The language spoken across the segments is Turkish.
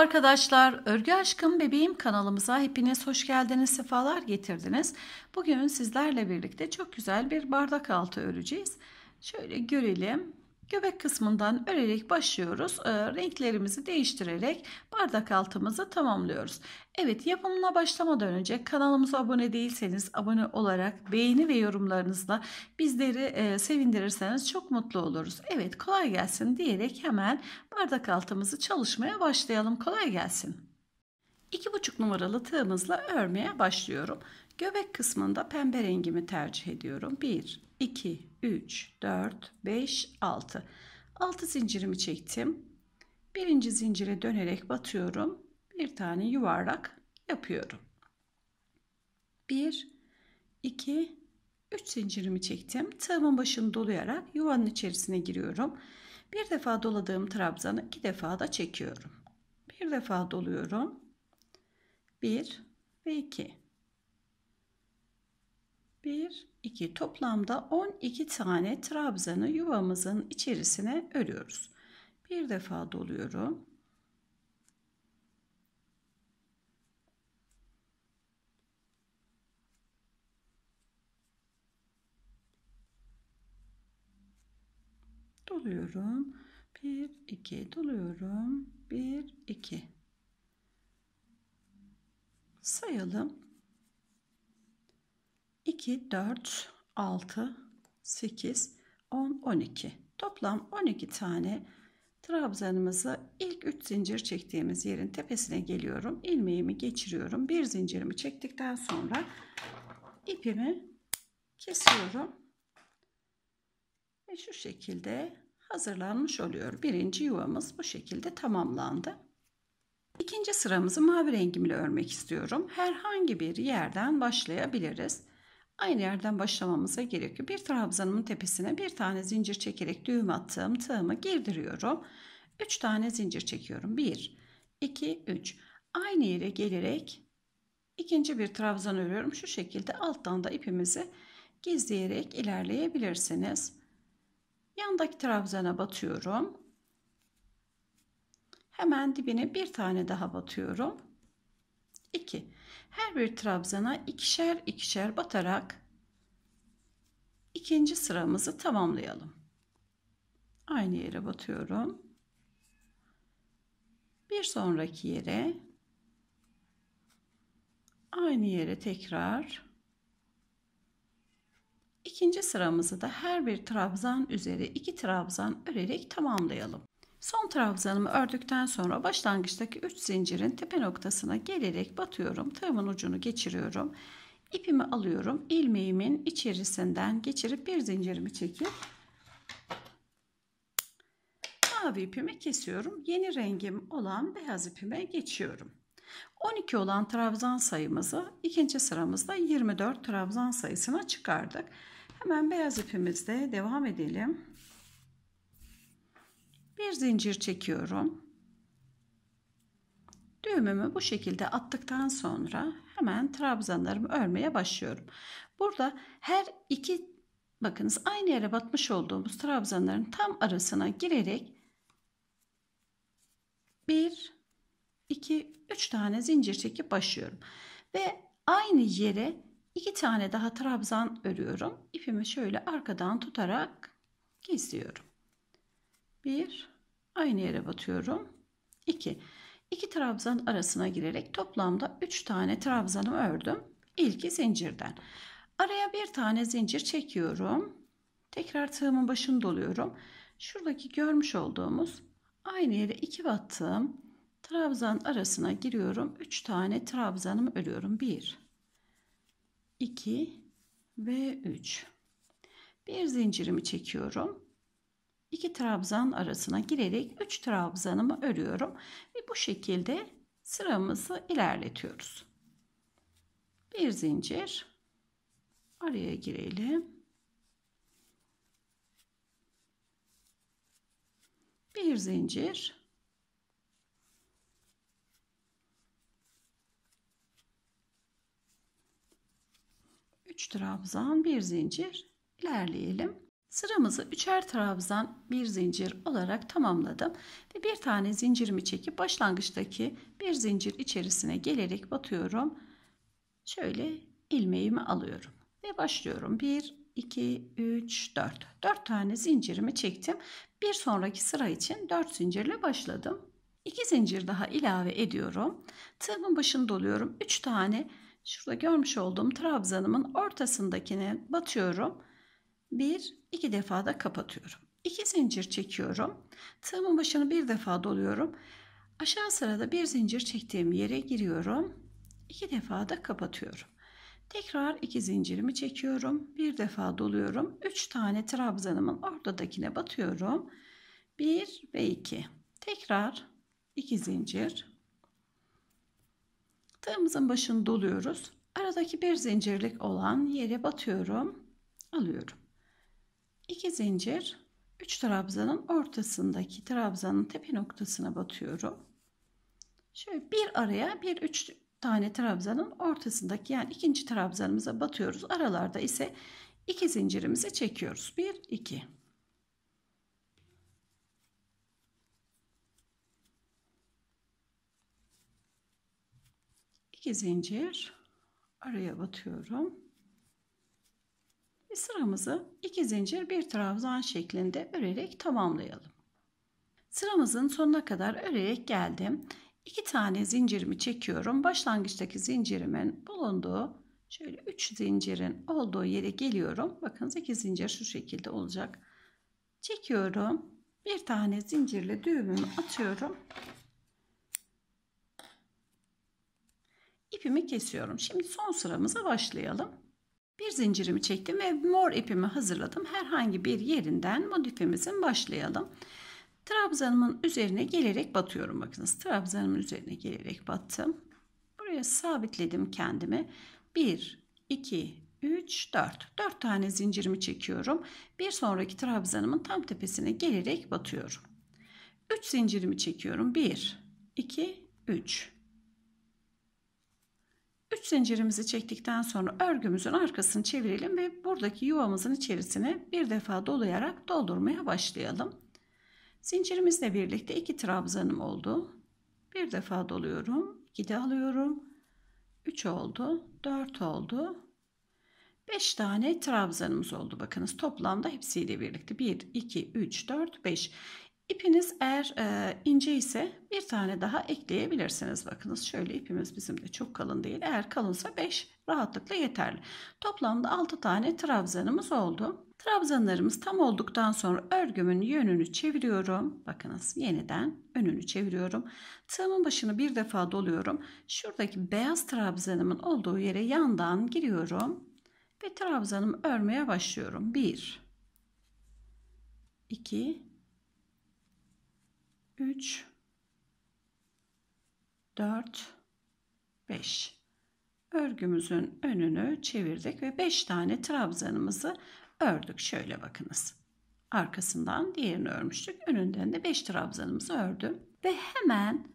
arkadaşlar, Örgü Aşkım Bebeğim kanalımıza hepiniz hoş geldiniz, sefalar getirdiniz. Bugün sizlerle birlikte çok güzel bir bardak altı öreceğiz. Şöyle görelim. Göbek kısmından örerek başlıyoruz. Ee, renklerimizi değiştirerek bardak altımızı tamamlıyoruz. Evet yapımına başlamadan önce kanalımıza abone değilseniz abone olarak beğeni ve yorumlarınızla bizleri e, sevindirirseniz çok mutlu oluruz. Evet kolay gelsin diyerek hemen bardak altımızı çalışmaya başlayalım. Kolay gelsin. 2,5 numaralı tığımızla örmeye başlıyorum. Göbek kısmında pembe rengimi tercih ediyorum. 1, 2, 3, 4, 5, 6. 6 zincirimi çektim. Birinci zincire dönerek batıyorum. Bir tane yuvarlak yapıyorum. 1, 2, 3 zincirimi çektim. Tığımın başını dolayarak yuvanın içerisine giriyorum. Bir defa doladığım trabzanı iki defa da çekiyorum. Bir defa doluyorum. 1 ve 2. 1, 2 toplamda 12 tane trabzanı yuvamızın içerisine örüyoruz. Bir defa doluyorum. Doluyorum. 1, 2 doluyorum. 1, 2 sayalım. 2, 4, 6, 8, 10, 12. Toplam 12 tane trabzanımızı ilk 3 zincir çektiğimiz yerin tepesine geliyorum. ilmeğimi geçiriyorum. Bir zincirimi çektikten sonra ipimi kesiyorum. Ve şu şekilde hazırlanmış oluyor. Birinci yuvamız bu şekilde tamamlandı. İkinci sıramızı mavi rengimle örmek istiyorum. Herhangi bir yerden başlayabiliriz aynı yerden başlamamıza gerekiyor. Bir trabzanımın tepesine bir tane zincir çekerek düğüm attığım tığımı girdiriyorum. 3 tane zincir çekiyorum. 1, 2, 3. Aynı yere gelerek ikinci bir trabzan örüyorum. Şu şekilde alttan da ipimizi gizleyerek ilerleyebilirsiniz. Yandaki trabzana batıyorum. Hemen dibine bir tane daha batıyorum. 2. Her bir trabzana ikişer ikişer batarak ikinci sıramızı tamamlayalım. Aynı yere batıyorum. Bir sonraki yere aynı yere tekrar ikinci sıramızı da her bir trabzan üzeri iki trabzan örerek tamamlayalım. Son trabzanımı ördükten sonra başlangıçtaki 3 zincirin tepe noktasına gelerek batıyorum. Tığımın ucunu geçiriyorum. İpimi alıyorum. ilmeğimin içerisinden geçirip bir zincirimi çekip mavi ipimi kesiyorum. Yeni rengim olan beyaz ipime geçiyorum. 12 olan trabzan sayımızı ikinci sıramızda 24 trabzan sayısına çıkardık. Hemen beyaz ipimizde devam edelim bir zincir çekiyorum. Düğümümü bu şekilde attıktan sonra hemen trabzanlarımı örmeye başlıyorum. Burada her iki bakınız aynı yere batmış olduğumuz trabzanların tam arasına girerek 1 2 3 tane zincir çekip başlıyorum. Ve aynı yere 2 tane daha trabzan örüyorum. İpimi şöyle arkadan tutarak kesiyorum. 1 Aynı yere batıyorum. 2. 2 trabzan arasına girerek toplamda 3 tane trabzanı ördüm. İlki zincirden. Araya bir tane zincir çekiyorum. Tekrar tığımın başını doluyorum. Şuradaki görmüş olduğumuz aynı yere 2 battığım trabzan arasına giriyorum. 3 tane trabzanımı örüyorum. 1 2 ve 3. Bir zincirimi çekiyorum. 2 trabzan arasına girerek 3 trabzanımı örüyorum ve bu şekilde sıramızı ilerletiyoruz. Bir zincir araya girelim. Bir zincir üç trabzan bir zincir ilerleyelim Sıramızı üçer trabzan bir zincir olarak tamamladım ve bir tane zincirimi çekip başlangıçtaki bir zincir içerisine gelerek batıyorum. Şöyle ilmeğimi alıyorum ve başlıyorum. 1 2 3 4. 4 tane zincirimi çektim. Bir sonraki sıra için 4 zincirle başladım. 2 zincir daha ilave ediyorum. Tığımın başını doluyorum. 3 tane şurada görmüş olduğum trabzanımın ortasındakine batıyorum bir iki defa da kapatıyorum. 2 zincir çekiyorum. Tığımın başını bir defa doluyorum. Aşağı sırada bir zincir çektiğim yere giriyorum. 2 defa da kapatıyorum. Tekrar 2 zincirimi çekiyorum. Bir defa doluyorum. 3 tane trabzanımın ortadakine batıyorum. 1 ve 2. Tekrar 2 zincir. Tığımızın başını doluyoruz. Aradaki bir zincirlik olan yere batıyorum. Alıyorum. 2 zincir 3 trabzanın ortasındaki trabzanın tepe noktasına batıyorum. Şöyle bir araya bir üç tane trabzanın ortasındaki yani ikinci trabzanımıza batıyoruz. Aralarda ise iki zincirimizi çekiyoruz. 1 2 2 zincir araya batıyorum ve sıramızı iki zincir bir trabzan şeklinde örerek tamamlayalım. Sıramızın sonuna kadar örerek geldim. İki tane zincirimi çekiyorum. Başlangıçtaki zincirimin bulunduğu şöyle üç zincirin olduğu yere geliyorum. Bakın iki zincir şu şekilde olacak. Çekiyorum. Bir tane zincirle düğümümü atıyorum. İpimi kesiyorum. Şimdi son sıramıza başlayalım. Bir zincirimi çektim ve mor ipimi hazırladım. Herhangi bir yerinden modifemizin başlayalım. Trabzanımın üzerine gelerek batıyorum. Bakınız trabzanımın üzerine gelerek battım. Buraya sabitledim kendimi. 1, 2, 3, 4. 4 tane zincirimi çekiyorum. Bir sonraki trabzanımın tam tepesine gelerek batıyorum. 3 zincirimi çekiyorum. 1, 2, 3. 3 zincirimizi çektikten sonra örgümüzün arkasını çevirelim ve buradaki yuvamızın içerisine bir defa dolayarak doldurmaya başlayalım. Zincirimizle birlikte 2 trabzanım oldu. Bir defa doluyorum, 2 de alıyorum. 3 oldu, 4 oldu. 5 tane trabzanımız oldu. Bakınız toplamda hepsiyle birlikte 1, 2, 3, 4, 5. İpiniz eğer e, ince ise bir tane daha ekleyebilirsiniz. Bakınız şöyle ipimiz bizim de çok kalın değil. Eğer kalınsa 5 rahatlıkla yeterli. Toplamda 6 tane trabzanımız oldu. Trabzanlarımız tam olduktan sonra örgümün yönünü çeviriyorum. Bakınız yeniden önünü çeviriyorum. Tığımın başını bir defa doluyorum. Şuradaki beyaz trabzanımın olduğu yere yandan giriyorum. Ve trabzanımı örmeye başlıyorum. 1 2 3 4 5 örgümüzün önünü çevirdik ve 5 tane trabzanımızı ördük şöyle bakınız arkasından diğerini örmüştük önünden de 5 trabzanımızı ördüm ve hemen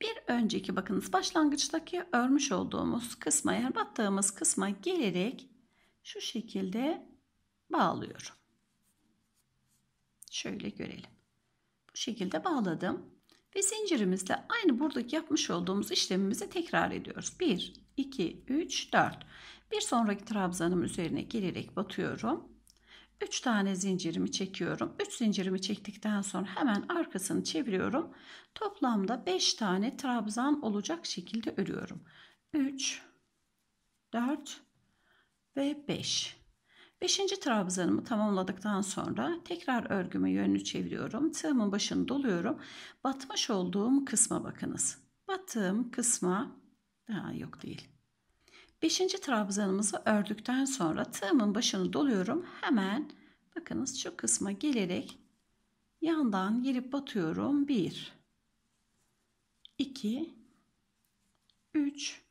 bir önceki bakınız başlangıçtaki örmüş olduğumuz kısma yer battığımız kısma gelerek şu şekilde bağlıyorum şöyle görelim bu şekilde bağladım. Ve zincirimizle aynı buradaki yapmış olduğumuz işlemimizi tekrar ediyoruz. 1, 2, 3, 4. Bir sonraki trabzanım üzerine gelerek batıyorum. 3 tane zincirimi çekiyorum. 3 zincirimi çektikten sonra hemen arkasını çeviriyorum. Toplamda 5 tane trabzan olacak şekilde örüyorum. 3, 4 ve 5. Beşinci trabzanımı tamamladıktan sonra tekrar örgümü yönünü çeviriyorum. Tığımın başını doluyorum. Batmış olduğum kısma bakınız. Battığım kısma daha yok değil. Beşinci trabzanımızı ördükten sonra tığımın başını doluyorum. Hemen bakınız şu kısma gelerek yandan girip batıyorum. 1 2 3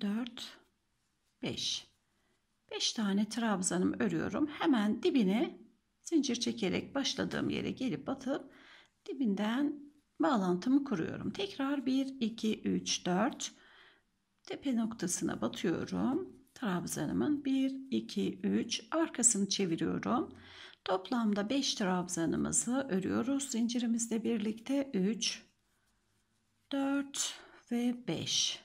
4 5 5 tane trabzanım örüyorum. Hemen dibine zincir çekerek başladığım yere gelip batıp dibinden bağlantımı kuruyorum. Tekrar 1, 2, 3, 4 tepe noktasına batıyorum. Trabzanımın 1, 2, 3 arkasını çeviriyorum. Toplamda 5 trabzanımızı örüyoruz. Zincirimizle birlikte 3, 4 ve 5.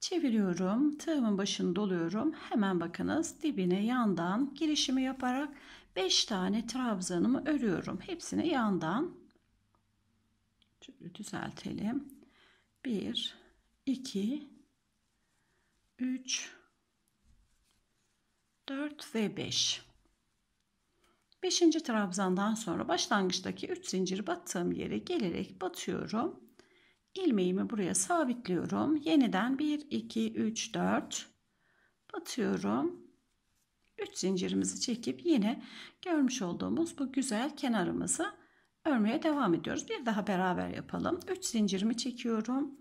Çeviriyorum. Tığımın başını doluyorum. Hemen bakınız dibine yandan girişimi yaparak 5 tane trabzanımı örüyorum. Hepsini yandan şöyle düzeltelim. 1 2 3 4 ve 5. 5. trabzandan sonra başlangıçtaki 3 zincir battığım yere gelerek batıyorum ilmeğimi buraya sabitliyorum. Yeniden 1, 2, 3, 4 batıyorum. 3 zincirimizi çekip yine görmüş olduğumuz bu güzel kenarımızı örmeye devam ediyoruz. Bir daha beraber yapalım. 3 zincirimi çekiyorum.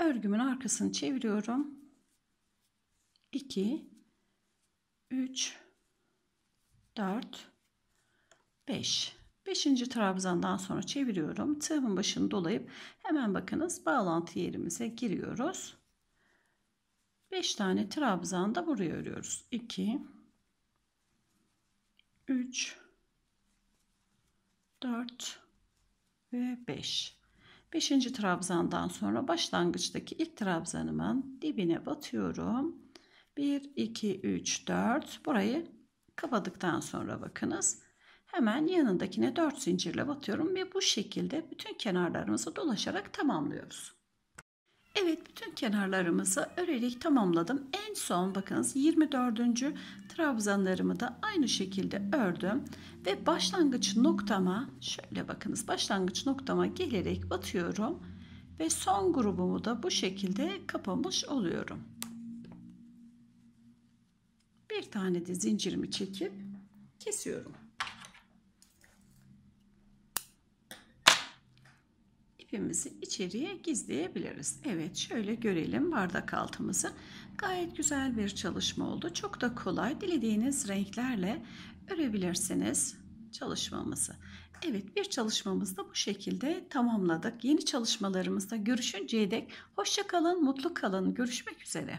Örgümün arkasını çeviriyorum. 2 3 4 5 Beşinci trabzandan sonra çeviriyorum. Tığımın başını dolayıp hemen bakınız bağlantı yerimize giriyoruz. Beş tane trabzan da buraya örüyoruz. İki, üç, dört ve beş. Beşinci trabzandan sonra başlangıçtaki ilk trabzanımın dibine batıyorum. Bir, iki, üç, dört. burayı kapadıktan sonra bakınız Hemen yanındakine 4 zincirle batıyorum ve bu şekilde bütün kenarlarımızı dolaşarak tamamlıyoruz. Evet bütün kenarlarımızı örerek tamamladım. En son bakınız 24. trabzanlarımı da aynı şekilde ördüm. Ve başlangıç noktama şöyle bakınız başlangıç noktama gelerek batıyorum. Ve son grubumu da bu şekilde kapamış oluyorum. Bir tane de zincirimi çekip kesiyorum. ipimizi içeriye gizleyebiliriz. Evet şöyle görelim bardak altımızı. Gayet güzel bir çalışma oldu. Çok da kolay dilediğiniz renklerle örebilirsiniz çalışmamızı. Evet bir çalışmamızda bu şekilde tamamladık. Yeni çalışmalarımızda görüşünceye dek hoşçakalın, mutlu kalın. Görüşmek üzere.